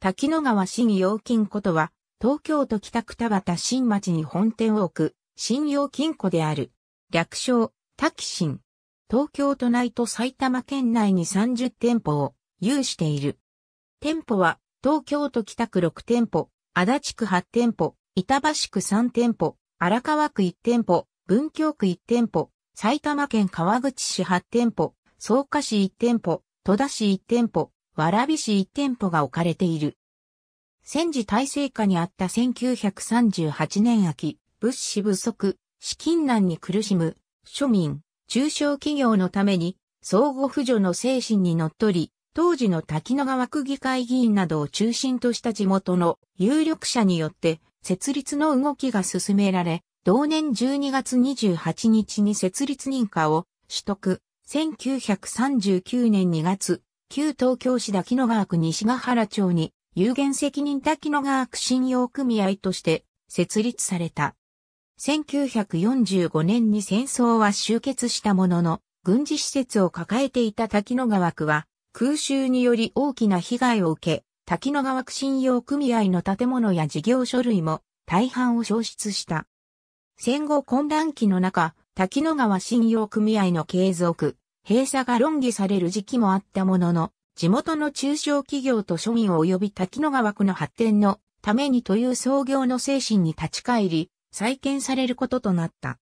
滝野川新用金庫とは、東京都北区田端新町に本店を置く、新用金庫である。略称、滝新。東京都内と埼玉県内に30店舗を有している。店舗は、東京都北区6店舗、足立区8店舗、板橋区3店舗、荒川区1店舗、文京区1店舗、埼玉県川口市8店舗、草加市1店舗、戸田市1店舗、わらび市1店舗が置かれている。戦時体制下にあった1938年秋、物資不足、資金難に苦しむ、庶民、中小企業のために、相互扶助の精神にのっとり、当時の滝野川区議会議員などを中心とした地元の有力者によって、設立の動きが進められ、同年12月28日に設立認可を取得、1939年2月、旧東京市滝野川区西ヶ原町に有限責任滝野川区信用組合として設立された。1945年に戦争は終結したものの、軍事施設を抱えていた滝野川区は、空襲により大きな被害を受け、滝野川区信用組合の建物や事業書類も大半を消失した。戦後混乱期の中、滝野川信用組合の継続、閉鎖が論議される時期もあったものの、地元の中小企業と庶民及び滝野川区の発展のためにという創業の精神に立ち返り、再建されることとなった。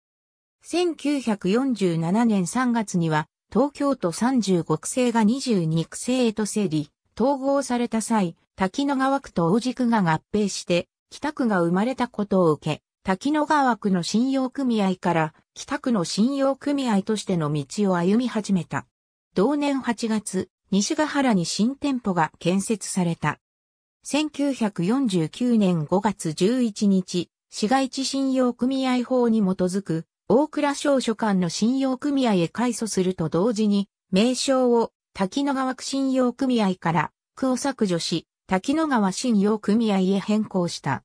1947年3月には、東京都35区制が22区制へと整理、統合された際、滝野川区と大地区が合併して、北区が生まれたことを受け、滝野川区の信用組合から北区の信用組合としての道を歩み始めた。同年8月、西ヶ原に新店舗が建設された。1949年5月11日、市街地信用組合法に基づく、大倉省所管の信用組合へ改組すると同時に、名称を滝野川区信用組合から区を削除し、滝野川信用組合へ変更した。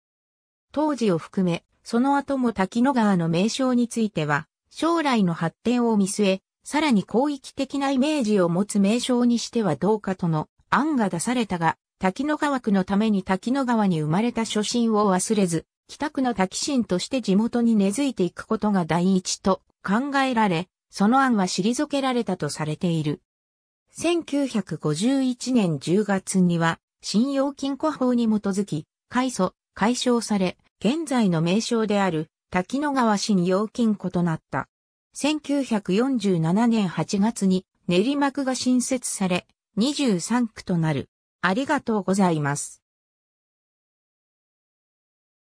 当時を含め、その後も滝野川の名称については、将来の発展を見据え、さらに広域的なイメージを持つ名称にしてはどうかとの案が出されたが、滝野川区のために滝野川に生まれた初心を忘れず、北区の滝心として地元に根付いていくことが第一と考えられ、その案は退けられたとされている。1951年10月には、信用金庫法に基づき、改祖、解消され、現在の名称である滝野川市に要金庫となった。1947年8月に練馬区が新設され、23区となる。ありがとうございます。